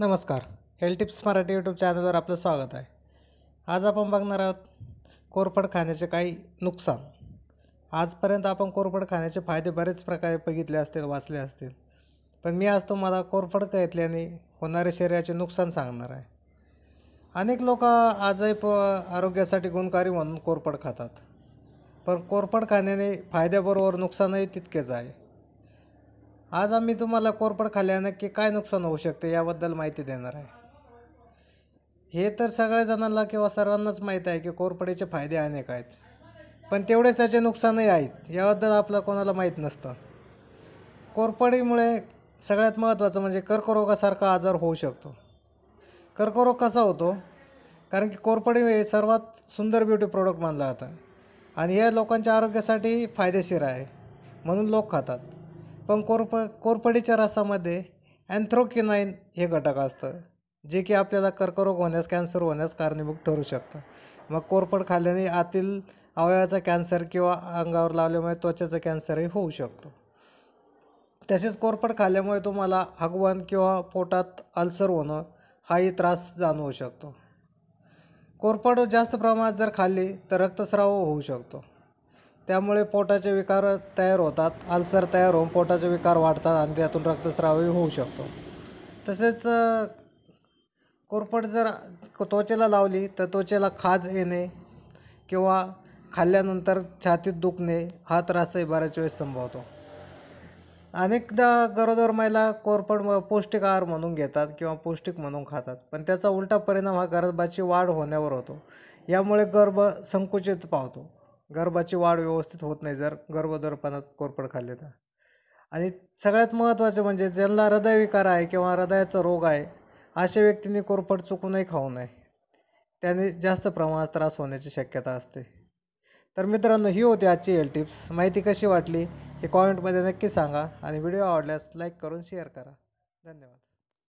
नमस्कार health tips Marathi YouTube चॅनलवर आपलं स्वागत आहे आज आपण बघणार आहोत कोरफड खाण्याचे काही नुकसान आजपर्यंत आपण कोरफड खाण्याचे फायदे बरेच प्रकारे बघितले असतील वाचले असतील पण मी आज तुम्हाला कोरफड घेतल्याने होणारे शरीराचे नुकसान सांगणार आहे अनेक लोक आजही प आरोग्यासाठी गुणकारी म्हणून कोरफड खातात पण कोरफड खाण्याने फायद्याबरोबर नुकसानही तितकेच आहे आज आम्ही तुम्हाला कोरफड खाल्या नक्की काय नुकसान होऊ शकते याबद्दल माहिती देणार आहे हे तर सगळ्या जणांना किंवा सर्वांनाच माहीत आहे की कोरफडीचे फायदे अनेक आहेत पण तेवढेच त्याचे नुकसानही आहेत याबद्दल आपलं कोणाला माहीत नसतं कोरफडीमुळे सगळ्यात महत्त्वाचं म्हणजे कर्करोगासारखा आजार होऊ शकतो कर्करोग कसा होतो कारण की कोरपडी हे सर्वात सुंदर ब्युटी प्रोडक्ट मानला जातं आणि या लोकांच्या आरोग्यासाठी फायदेशीर आहे म्हणून लोक खातात पण कोरप कोरपडीच्या रसामध्ये अँथ्रोकिनाईन हे घटक असतं जे की आपल्याला कर्करोग होण्यास कॅन्सर होण्यास कारणीभूत ठरू शकतं मग कोरपड खाल्ल्याने आतील अवयवाचा कॅन्सर किंवा अंगावर लावल्यामुळे त्वचेचा कॅन्सरही होऊ शकतो तसेच कोरपड खाल्ल्यामुळे तुम्हाला हगवण किंवा पोटात अल्सर होणं हाही त्रास जाणवू शकतो कोरपड जास्त प्रमाणात जर खाल्ली तर रक्तस्राव होऊ शकतो त्यामुळे पोटाचे विकार तयार होतात आल्सर तयार होऊन पोटाचे विकार वाढतात आणि त्यातून रक्तस्रावही होऊ शकतो तसेच कोरफड जर त्वचेला लावली तर त्वचेला खाज येणे किंवा खाल्ल्यानंतर छातीत दुखणे हा त्रासही बऱ्याच वेळेस संभवतो अनेकदा गरोदर महिला कोरफड पौष्टिक आहार म्हणून घेतात किंवा पौष्टिक म्हणून खातात पण त्याचा उलटा परिणाम हा गरबाची वाढ होण्यावर होतो यामुळे गर्भ संकुचित पावतो गर्भाची वाढ व्यवस्थित होत नाही जर गर्भदरपणात कोरफड खाल्ले तर आणि सगळ्यात महत्त्वाचे म्हणजे ज्यांना हृदयविकार आहे किंवा हृदयाचा रोग आहे अशा व्यक्तींनी कोरफड चुकूनही खाऊ नये त्याने जास्त प्रमाणात त्रास होण्याची शक्यता असते तर मित्रांनो ही होती आजची एल टिप्स माहिती कशी वाटली हे कॉमेंटमध्ये नक्की सांगा आणि व्हिडिओ आवडल्यास लाईक करून शेअर करा धन्यवाद